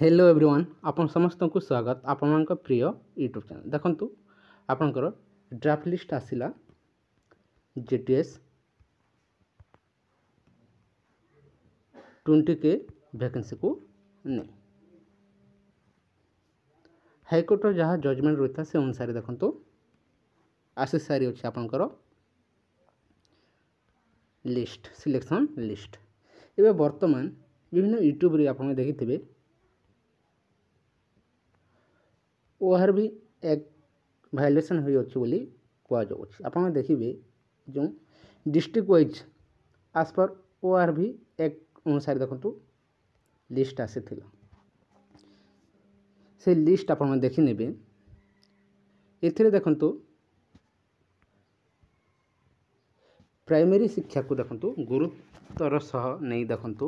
hello everyone ଆପଣ ସମସ୍ତଙ୍କୁ ସ୍ୱାଗତ ଆପଣମାନଙ୍କ ପ୍ରିୟ ୟୁଟ୍ୟୁବ୍ ଚ୍ୟାନେଲ୍ ଦେଖନ୍ତୁ ଆପଣଙ୍କର ଡ୍ରାଫ୍ଟ ଲିଷ୍ଟ ଆସିଲା ଜେ ଟି ଏସ୍ ଟ୍ୱେଣ୍ଟି କେ ଭ୍ୟାକେନ୍ସିକୁ ନେଇ ହାଇକୋର୍ଟର ଯାହା ଜଜମେଣ୍ଟ ରହିଥିଲା ସେ ଅନୁସାରେ ଦେଖନ୍ତୁ ଆସି ସାରି ଅଛି ଆପଣଙ୍କର লিষ্ট সিলেকশন লিষ্ট এবার বর্তমান বিভিন্ন ইউট্যুবরে আপনারা দেখিথিবে ଓହାର ବି ଏକ ଭାଇଲେସନ୍ ହୋଇଅଛି ବୋଲି କୁହାଯାଉଛି ଆପଣ ଦେଖିବେ ଯେଉଁ district wise as per O R V act ଅନୁସାରେ ଦେଖନ୍ତୁ ଲିଷ୍ଟ ଆସିଥିଲା ସେ ଲିଷ୍ଟ ଆପଣମାନେ ଦେଖିନେବେ ଏଥିରେ ଦେଖନ୍ତୁ ପ୍ରାଇମେରୀ ଶିକ୍ଷାକୁ ଦେଖନ୍ତୁ ଗୁରୁତ୍ୱର ସହ ନେଇ ଦେଖନ୍ତୁ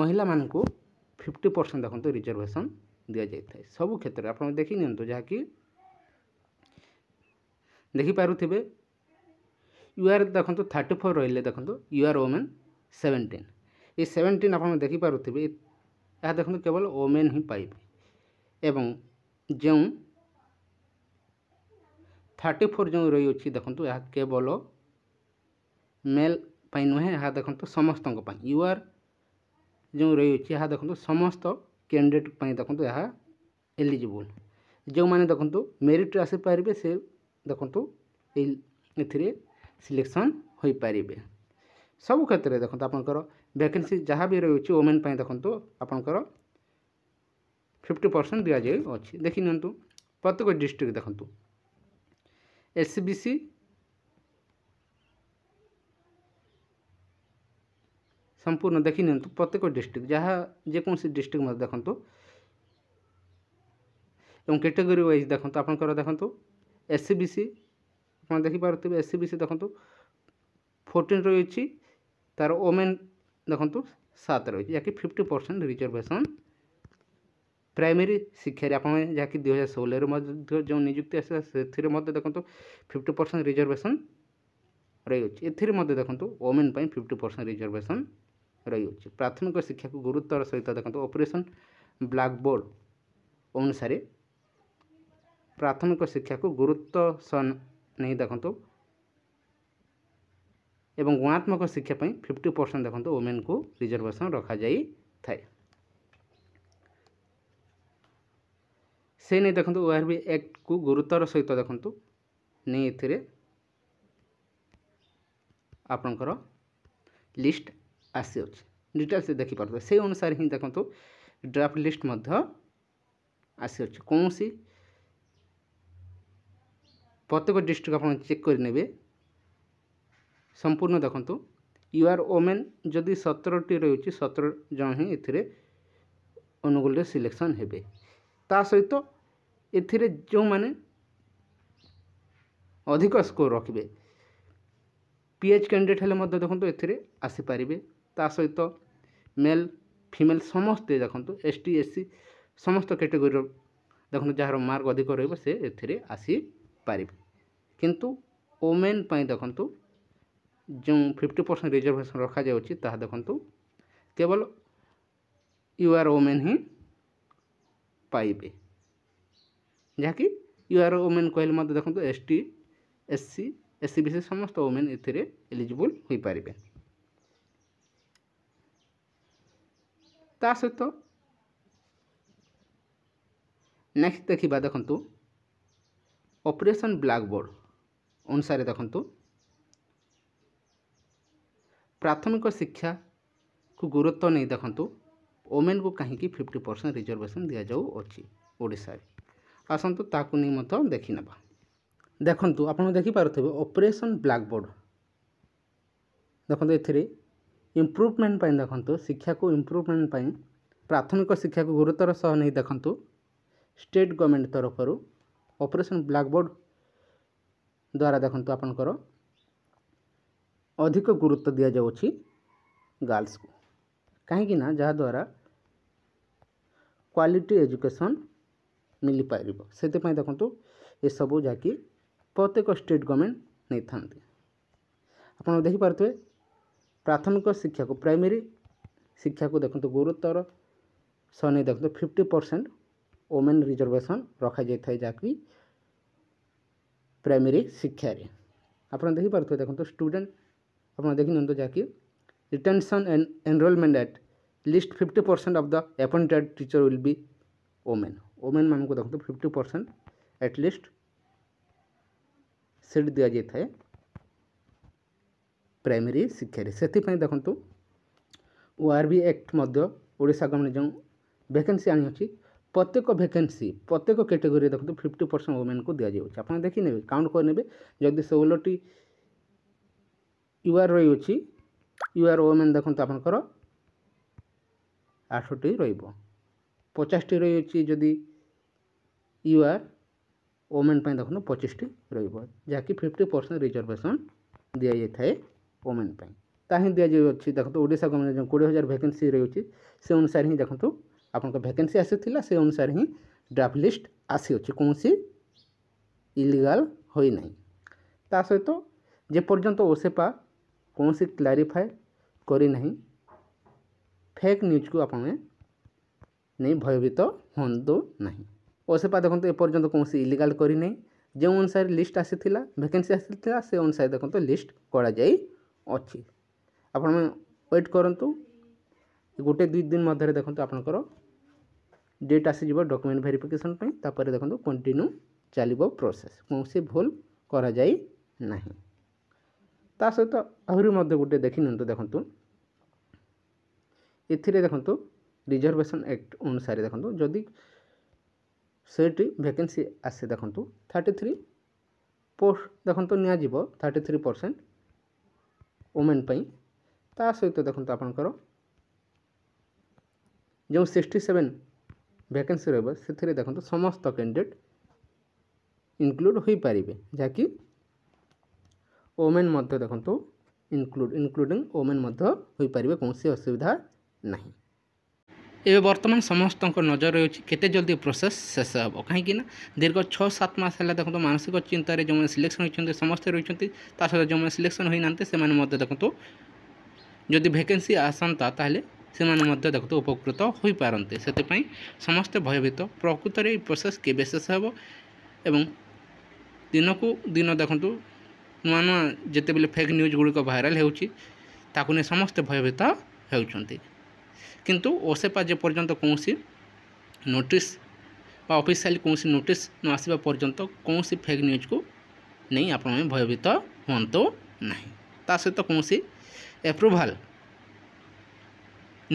ମହିଳାମାନଙ୍କୁ ଫିଫ୍ଟି ପରସେଣ୍ଟ ଦେଖନ୍ତୁ ରିଜର୍ଭେସନ୍ ଦିଆଯାଇଥାଏ ସବୁ କ୍ଷେତ୍ରରେ ଆପଣ ଦେଖି ନିଅନ୍ତୁ ଯାହାକି ଦେଖିପାରୁଥିବେ ୟୁ ଆର୍ ଦେଖନ୍ତୁ ଥାର୍ଟି ଫୋର୍ ରହିଲେ ଦେଖନ୍ତୁ U R women seventeen A seventeen ଆପଣ ଦେଖିପାରୁଥିବେ ଏହା ଦେଖନ୍ତୁ କେବଳ ଓମେନ୍ ହିଁ ପାଇବେ ଏବଂ ଯେଉଁ ଥାର୍ଟି ଫୋର୍ ଯେଉଁ ରହିଅଛି ଦେଖନ୍ତୁ ଏହା କେବଳ ମେଲ୍ ପାଇଁ ନୁହେଁ ଏହା ଦେଖନ୍ତୁ ସମସ୍ତଙ୍କ ପାଇଁ ୟୁ ଆର୍ ଯେଉଁ ରହିଅଛି ଏହା ଦେଖନ୍ତୁ ସମସ୍ତ କ୍ୟାଣ୍ଡିଡ଼େଟ୍ ଦେଖନ୍ତୁ ଏହା ଏଲିଜିବୁଲ୍ ଯେଉଁମାନେ ଦେଖନ୍ତୁ ମେରିଟ୍ରେ ଆସିପାରିବେ ସେ ଦେଖନ୍ତୁ ଏଇ ଏଥିରେ ସିଲେକ୍ସନ୍ ହୋଇପାରିବେ ସବୁ କ୍ଷେତ୍ରରେ ଦେଖନ୍ତୁ ଆପଣଙ୍କର ଭ୍ୟାକେନ୍ସି ଯାହା ବି ରହିଛି ଓମେନ୍ ପାଇଁ ଦେଖନ୍ତୁ ଆପଣଙ୍କର ଫିଫ୍ଟି ପରସେଣ୍ଟ ଦିଆଯାଇ ଅଛି ଦେଖିନିଅନ୍ତୁ ପ୍ରତ୍ୟେକ ଡିଷ୍ଟ୍ରିକ୍ଟ ଦେଖନ୍ତୁ ଏସ୍ ସି ବି ସି সম্পূর্ণ দেখি নিয়ন্তু প্রত্যেক ডিস্ট্রিক্ট যাহা যেকোনসি ডিস্ট্রিক্ট মধ্যে দেখন্তু এবং ক্যাটেগরি ওয়াইজ দেখন্তু আপনার দেখন্তু এসসি বিসি আপনার দেখিপারে এসসি বিসি দেখন্তু ফোর্টিন রয়েছে তার ওমেন দেখন্তু সাত রয়েছে যাকে ফিফটি পরসেন্ট রিজর্ভেসন ପ୍ରାଇମେରୀ ଶିକ୍ଷାରେ ଆପଣମାନେ ଯାହାକି ଦୁଇ ହଜାର ଷୋହଳରେ ମଧ୍ୟ ଯେଉଁ ନିଯୁକ୍ତି ଆସିଲା ସେଥିରେ ମଧ୍ୟ ଦେଖନ୍ତୁ ଫିଫ୍ଟି ପରସେଣ୍ଟ ରିଜର୍ଭେସନ୍ ରହିଅଛି ଏଥିରେ ମଧ୍ୟ ଦେଖନ୍ତୁ ଓମେନ୍ ପାଇଁ ଫିଫ୍ଟି ପରସେଣ୍ଟ ରିଜର୍ଭେସନ୍ ରହିଅଛି ପ୍ରାଥମିକ ଶିକ୍ଷାକୁ ଗୁରୁତ୍ୱର ସହିତ ଦେଖନ୍ତୁ ଅପରେସନ୍ ବ୍ଲାକ୍ବୋର୍ଡ଼ ଅନୁସାରେ ପ୍ରାଥମିକ ଶିକ୍ଷାକୁ ଗୁରୁତ୍ୱ ସହ ନେଇ ଦେଖନ୍ତୁ ଏବଂ ଗୁଣାତ୍ମକ ଶିକ୍ଷା ପାଇଁ ଫିଫ୍ଟି ପରସେଣ୍ଟ ଦେଖନ୍ତୁ ଓମେନ୍କୁ ରିଜର୍ଭେସନ୍ ରଖାଯାଇଥାଏ ସେ ନେଇ ଦେଖନ୍ତୁ ଓ ଆର୍ ବି ଆକ୍ଟକୁ ଗୁରୁତ୍ୱର ସହିତ ଦେଖନ୍ତୁ ନେଇ ଏଥିରେ ଆପଣଙ୍କର ଲିଷ୍ଟ ଆସିଅଛି ଡିଟେଲ୍ସ ଦେଖିପାରୁଥିବେ ସେଇ ଅନୁସାରେ ହିଁ ଦେଖନ୍ତୁ ଡ୍ରାଫ୍ଟ ଲିଷ୍ଟ ମଧ୍ୟ ଆସିଅଛି କୌଣସି ପ୍ରତ୍ୟେକ ଡିଷ୍ଟ୍ରିକ୍ଟ ଆପଣ ଚେକ୍ କରିନେବେ ସମ୍ପୂର୍ଣ୍ଣ ଦେଖନ୍ତୁ ୟୁ ଆର୍ ଓମେନ୍ ଯଦି ସତରଟି ରହୁଛି ସତର ଜଣ ହିଁ ଏଥିରେ ଅନୁଗୁଳରେ ସିଲେକ୍ସନ୍ ହେବେ ତା ସହିତ ଏଥିରେ ଯେଉଁମାନେ ଅଧିକ ସ୍କୋର୍ ରଖିବେ ପି ଏଚ୍ କ୍ୟାଣ୍ଡିଡ଼େଟ୍ ହେଲେ ମଧ୍ୟ ଦେଖନ୍ତୁ ଏଥିରେ ଆସିପାରିବେ ତା ସହିତ ମେଲ୍ ଫିମେଲ୍ ସମସ୍ତେ ଦେଖନ୍ତୁ ଏସ୍ ଟି ଏସ୍ ସି ସମସ୍ତ କ୍ୟାଟେଗୋରୀର ଦେଖନ୍ତୁ ଯାହାର ମାର୍କ ଅଧିକ ରହିବ ସେ ଏଥିରେ ଆସିପାରିବେ କିନ୍ତୁ ଓମେନ୍ ପାଇଁ ଦେଖନ୍ତୁ ଯେଉଁ ଫିଫ୍ଟି ପରସେଣ୍ଟ ରିଜର୍ଭେସନ୍ ରଖାଯାଉଛି ତାହା ଦେଖନ୍ତୁ କେବଳ ୟୁ ଆର୍ ଓମେନ୍ ହିଁ ପାଇବେ ଯାହାକି ୟୁ ଆର୍ ଓମେନ୍ କହିଲେ ମଧ୍ୟ ଦେଖନ୍ତୁ S T S C S C B C ସମସ୍ତ ଓମେନ୍ ଏଥିରେ ଏଲିଜିବୁଲ୍ ହୋଇପାରିବେ ତା ସହିତ ନେକ୍ସଟ ଦେଖିବା ଦେଖନ୍ତୁ ଅପରେସନ୍ ବ୍ଲାକ୍ବୋର୍ଡ଼ ଅନୁସାରେ ଦେଖନ୍ତୁ ପ୍ରାଥମିକ ଶିକ୍ଷାକୁ ଗୁରୁତ୍ୱ ନେଇ ଦେଖନ୍ତୁ ଓମେନ୍କୁ କାହିଁକି ଫିଫ୍ଟି ପରସେଣ୍ଟ ରିଜର୍ଭେସନ୍ ଦିଆଯାଉଅଛି ଓଡ଼ିଶାରେ ଆସନ୍ତୁ ତାହାକୁ ନେଇ ମଧ୍ୟ ଦେଖିନେବା ଦେଖନ୍ତୁ ଆପଣ ଦେଖିପାରୁଥିବେ ଅପରେସନ୍ ବ୍ଲାକ୍ବୋର୍ଡ଼ ଦେଖନ୍ତୁ ଏଥିରେ ଇମ୍ପ୍ରୁଭମେଣ୍ଟ ପାଇଁ ଦେଖନ୍ତୁ ଶିକ୍ଷାକୁ ଇମ୍ପ୍ରୁଭମେଣ୍ଟ ପାଇଁ ପ୍ରାଥମିକ ଶିକ୍ଷାକୁ ଗୁରୁତ୍ୱର ସହ ନେଇ ଦେଖନ୍ତୁ ଷ୍ଟେଟ୍ ଗଭର୍ଣ୍ଣମେଣ୍ଟ ତରଫରୁ ଅପରେସନ୍ ବ୍ଲାକ୍ବୋର୍ଡ଼ ଦ୍ୱାରା ଦେଖନ୍ତୁ ଆପଣଙ୍କର ଅଧିକ ଗୁରୁତ୍ୱ ଦିଆଯାଉଛି ଗାର୍ଲସକୁ କାହିଁକିନା ଯାହାଦ୍ୱାରା କ୍ୱାଲିଟି ଏଜୁକେସନ୍ ମିଳିପାରିବ ସେଥିପାଇଁ ଦେଖନ୍ତୁ ଏସବୁ ଯାହାକି ପ୍ରତ୍ୟେକ ଷ୍ଟେଟ୍ ଗଭର୍ଣ୍ଣମେଣ୍ଟ ନେଇଥାନ୍ତି ଆପଣ ଦେଖିପାରୁଥିବେ ପ୍ରାଥମିକ ଶିକ୍ଷାକୁ ପ୍ରାଇମେରୀ ଶିକ୍ଷାକୁ ଦେଖନ୍ତୁ ଗୁରୁତ୍ୱର ସନେଇ ଦେଖନ୍ତୁ ଫିଫ୍ଟି ପରସେଣ୍ଟ ଓମେନ୍ ରିଜର୍ଭେସନ୍ ରଖାଯାଇଥାଏ ଯାହାକି ପ୍ରାଇମେରୀ ଶିକ୍ଷାରେ ଆପଣ ଦେଖିପାରୁଥିବେ ଦେଖନ୍ତୁ ଷ୍ଟୁଡେଣ୍ଟ ଆପଣ ଦେଖିନିଅନ୍ତୁ ଯାହାକି retention and enrollment at least fifty percent of the appointed teacher will be women women ମାନଙ୍କୁ ଦେଖନ୍ତୁ ଫିଫ୍ଟି ପରସେଣ୍ଟ ଆଟଲିଷ୍ଟ ସିଟ୍ ଦିଆଯାଇଥାଏ ପ୍ରାଇମେରୀ ଶିକ୍ଷାରେ ସେଥିପାଇଁ ଦେଖନ୍ତୁ ଓ ଆର୍ ବି ଆକ୍ଟ ମଧ୍ୟ ଓଡ଼ିଶା ଗଭର୍ଣ୍ଣମେଣ୍ଟ ଯେଉଁ ଭ୍ୟାକେନ୍ସି ଆଣିଅଛି ପ୍ରତ୍ୟେକ ଭ୍ୟାକେନ୍ସି ପ୍ରତ୍ୟେକ କ୍ୟାଟେଗୋରିରେ ଦେଖନ୍ତୁ ଫିଫ୍ଟି ପରସେଣ୍ଟ ଓମେନ୍କୁ ଦିଆଯାଉଛି ଆପଣ ଦେଖିନେବେ କାଉଣ୍ଟ କରିନେବେ ଯଦି ଷୋହଳଟି ୟୁ ଆର୍ ରହିଅଛି ୟୁ ଆର୍ ଓମେନ୍ ଦେଖନ୍ତୁ ଆପଣଙ୍କର ଆଠଟି ରହିବ ପଚାଶଟି ରହିଅଛି ଯଦି ୟୁ ଆର୍ ଓମେନ୍ ପାଇଁ ଦେଖନ୍ତୁ ପଚିଶଟି ରହିବ ଯାହାକି ଫିଫ୍ଟି ପରସେଣ୍ଟ ରିଜର୍ଭେସନ୍ ଦିଆଯାଇଥାଏ ଓମେନ୍ ପାଇଁ ତାହା ହିଁ ଦିଆଯାଉଅଛି ଦେଖନ୍ତୁ ଓଡ଼ିଶା ଗଭର୍ଣ୍ଣମେଣ୍ଟ ଯେଉଁ କୋଡ଼ିଏ ହଜାର ଭ୍ୟାକେନ୍ସି ରହିଅଛି ସେ ଅନୁସାରେ ହିଁ ଦେଖନ୍ତୁ ଆପଣଙ୍କ ଭ୍ୟାକେନ୍ସି ଆସିଥିଲା ସେ ଅନୁସାରେ ହିଁ ଡ୍ରାଫ୍ଟ ଲିଷ୍ଟ ଆସିଅଛି କୌଣସି ଇଲିଗାଲ୍ ହୋଇନାହିଁ ତା ସହିତ ଯେପର୍ଯ୍ୟନ୍ତ ଓସେପା କୌଣସି କ୍ଲାରିଫାଏ କରିନାହିଁ ଫେକ୍ ନ୍ୟୁଜ୍କୁ ଆପଣମାନେ ନେଇ ଭୟଭୀତ ହୁଅନ୍ତୁ ନାହିଁ ଓସେପା ଦେଖନ୍ତୁ ଏପର୍ଯ୍ୟନ୍ତ କୌଣସି ଇଲିଗାଲ୍ କରିନାହିଁ ଯେଉଁ ଅନୁସାରେ ଲିଷ୍ଟ ଆସିଥିଲା ଭ୍ୟାକେନ୍ସି ଆସିଥିଲା ସେ ଅନୁସାରେ ଦେଖନ୍ତୁ ଲିଷ୍ଟ କରାଯାଇ ଅଛି ଆପଣମାନେ ୱେଟ୍ କରନ୍ତୁ ଗୋଟେ ଦୁଇ ଦିନ ମଧ୍ୟରେ ଦେଖନ୍ତୁ ଆପଣଙ୍କର ଡେଟ୍ ଆସିଯିବ ଡକ୍ୟୁମେଣ୍ଟ ଭେରିଫିକେସନ୍ ପାଇଁ ତାପରେ ଦେଖନ୍ତୁ କଣ୍ଟିନ୍ୟୁ ଚାଲିବ ପ୍ରୋସେସ୍ କୌଣସି ଭୁଲ କରାଯାଇ ନାହିଁ ତା ସହିତ ଆହୁରି ମଧ୍ୟ ଗୋଟେ ଦେଖିନିଅନ୍ତୁ ଦେଖନ୍ତୁ ଏଥିରେ ଦେଖନ୍ତୁ ରିଜର୍ଭେସନ୍ ଆକ୍ଟ ଅନୁସାରେ ଦେଖନ୍ତୁ ଯଦି ସେଇଠି ଭ୍ୟାକେନ୍ସି ଆସେ ଦେଖନ୍ତୁ ଥାର୍ଟି ଥ୍ରୀ ପୋଷ୍ଟ ଦେଖନ୍ତୁ ନିଆଯିବ ଥାର୍ଟି ଥ୍ରୀ ପରସେଣ୍ଟ ଓମେନ୍ ପାଇଁ ତା ସହିତ ଦେଖନ୍ତୁ ଆପଣଙ୍କର ଯେଉଁ ସିକ୍ସଟି ସେଭେନ୍ ଭ୍ୟାକେନ୍ସି ରହିବ ସେଥିରେ ଦେଖନ୍ତୁ ସମସ୍ତ କ୍ୟାଣ୍ଡିଡ଼େଟ୍ ଇନକ୍ଲୁଡ଼ ହୋଇପାରିବେ ଯାହାକି ଓମେନ୍ ମଧ୍ୟ ଦେଖନ୍ତୁ ଇନକ୍ଲୁଡ଼ ଇନକ୍ଲୁଡ଼ିଂ ଓମେନ୍ ମଧ୍ୟ ହୋଇପାରିବେ କୌଣସି ଅସୁବିଧା ନାହିଁ ଏବେ ବର୍ତ୍ତମାନ ସମସ୍ତଙ୍କ ନଜର ରହିଛି କେତେ ଜଲ୍ଦି ପ୍ରୋସେସ୍ ଶେଷ ହେବ କାହିଁକି ନା ଦୀର୍ଘ ଛଅ ସାତ ମାସ ହେଲା ଦେଖନ୍ତୁ ମାନସିକ ଚିନ୍ତାରେ ଯେଉଁମାନେ ସିଲେକ୍ସନ୍ ହୋଇଛନ୍ତି ସମସ୍ତେ ରହିଛନ୍ତି ତା ସହିତ ଯେଉଁମାନେ ସିଲେକ୍ସନ୍ ହୋଇନାହାନ୍ତି ସେମାନେ ମଧ୍ୟ ଦେଖନ୍ତୁ ଯଦି ଭେକେନ୍ସି ଆସନ୍ତା ତାହେଲେ ସେମାନେ ମଧ୍ୟ ଦେଖନ୍ତୁ ଉପକୃତ ହୋଇପାରନ୍ତି ସେଥିପାଇଁ ସମସ୍ତେ ଭୟଭୀତ ପ୍ରକୃତରେ ଏହି ପ୍ରୋସେସ୍ କେବେ ଶେଷ ହେବ ଏବଂ ଦିନକୁ ଦିନ ଦେଖନ୍ତୁ ନୂଆ ନୂଆ ଯେତେବେଳେ ଫେକ୍ ନ୍ୟୁଜ୍ ଗୁଡ଼ିକ ଭାଇରାଲ୍ ହେଉଛି ତାକୁ ନେଇ ସମସ୍ତେ ଭୟଭୀତ ହେଉଛନ୍ତି କିନ୍ତୁ ଓସେପା ଯେପର୍ଯ୍ୟନ୍ତ କୌଣସି ନୋଟିସ୍ ବା ଅଫିସିଆଲି କୌଣସି ନୋଟିସ୍ ନ ଆସିବା ପର୍ଯ୍ୟନ୍ତ କୌଣସି ଫେକ୍ ନ୍ୟୁଜ୍କୁ ନେଇ ଆପଣମାନେ ଭୟଭୀତ ହୁଅନ୍ତୁ ନାହିଁ ତା ସହିତ କୌଣସି ଏପ୍ରୁଭାଲ୍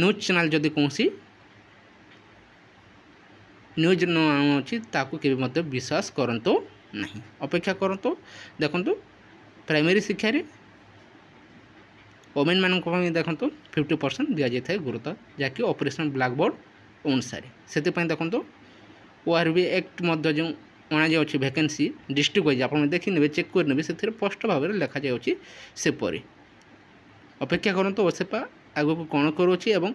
ନ୍ୟୁଜ୍ ଚ୍ୟାନେଲ୍ ଯଦି କୌଣସି ନ୍ୟୁଜ୍ ନ ଆଣୁଅଛି ତାକୁ କେବେ ମଧ୍ୟ ବିଶ୍ୱାସ କରନ୍ତୁ ନାହିଁ ଅପେକ୍ଷା କରନ୍ତୁ ଦେଖନ୍ତୁ ପ୍ରାଇମେରୀ ଶିକ୍ଷାରେ ଓମେନ୍ ମାନଙ୍କ ପାଇଁ ଦେଖନ୍ତୁ ଫିଫ୍ଟି ପରସେଣ୍ଟ ଦିଆଯାଇଥାଏ ଗୁରୁତ୍ୱ ଯାହାକି ଅପରେସନ୍ ବ୍ଲାକ୍ ବୋର୍ଡ଼ ଅନୁସାରେ ସେଥିପାଇଁ ଦେଖନ୍ତୁ ଓ ଆର୍ ବି ଆକ୍ଟ ମଧ୍ୟ ଯେଉଁ ଅଣାଯାଉଛି ଭ୍ୟାକେନ୍ସି ଡିଷ୍ଟ୍ରିକ୍ଟ ୱାଇଜ୍ ଆପଣ ଦେଖିନେବେ ଚେକ୍ କରିନେବେ ସେଥିରେ ସ୍ପଷ୍ଟ ଭାବରେ ଲେଖାଯାଉଛି ସେପରି ଅପେକ୍ଷା କରନ୍ତୁ ଓସେପା ଆଗକୁ କ'ଣ କରୁଛି ଏବଂ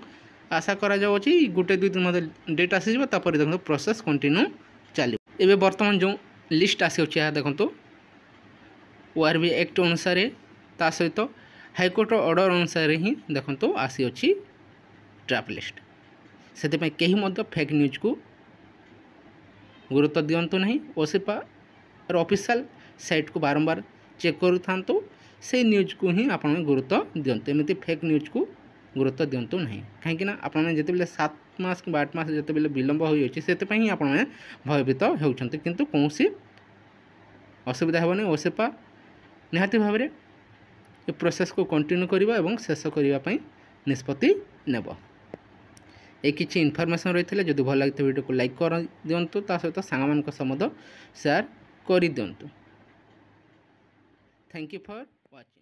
ଆଶା କରାଯାଉଛି ଗୋଟେ ଦୁଇ ଦିନ ମଧ୍ୟ ଡେଟ୍ ଆସିଯିବ ତାପରେ ଦେଖନ୍ତୁ ପ୍ରୋସେସ୍ କଣ୍ଟିନ୍ୟୁ ଚାଲିବ ଏବେ ବର୍ତ୍ତମାନ ଯେଉଁ লিষ্ট আসিছে ଏହା ଦେଖନ୍ତୁ ଓ ଆର୍ ବି ଆକ୍ଟ ଅନୁସାରେ ତା ସହିତ ହାଇକୋର୍ଟର ଅର୍ଡ଼ର ଅନୁସାରେ ହିଁ ଦେଖନ୍ତୁ ଆସିଅଛି ଟ୍ରାପ୍ ଲିଷ୍ଟ ସେଥିପାଇଁ କେହି ମଧ୍ୟ ଫେକ୍ ନ୍ୟୁଜ୍କୁ ଗୁରୁତ୍ୱ ଦିଅନ୍ତୁ ନାହିଁ ଓସିପାର ଅଫିସିଆଲ୍ ସାଇଟ୍କୁ ବାରମ୍ବାର ଚେକ୍ କରୁଥାନ୍ତୁ ସେଇ ନ୍ୟୁଜ୍କୁ ହିଁ ଆପଣମାନେ ଗୁରୁତ୍ୱ ଦିଅନ୍ତୁ ଏମିତି ଫେକ୍ ନ୍ୟୁଜ୍କୁ ଗୁରୁତ୍ୱ ଦିଅନ୍ତୁ ନାହିଁ କାହିଁକିନା ଆପଣମାନେ ଯେତେବେଳେ ସାତ ମାସ କିମ୍ବା ଆଠ ମାସ ଯେତେବେଳେ ବିଳମ୍ବ ହୋଇଅଛି ସେଥିପାଇଁ ହିଁ ଆପଣମାନେ ଭୟଭୀତ ହେଉଛନ୍ତି କିନ୍ତୁ କୌଣସି ଅସୁବିଧା ହେବନି ଓସିପା ନିହାତି ଭାବରେ ଏ ପ୍ରୋସେସ୍କୁ କଣ୍ଟିନ୍ୟୁ କରିବ ଏବଂ ଶେଷ କରିବା ପାଇଁ ନିଷ୍ପତ୍ତି ନେବ এই কিছু ইনফরমেশন রয়েছে যদি ভাল লাগি ভিডিওকে লাইক করে দিও তা সহ সাংগ মান সমদ সেয়ার করে দিও থ্যাংক ইউ ফর ওয়াচিং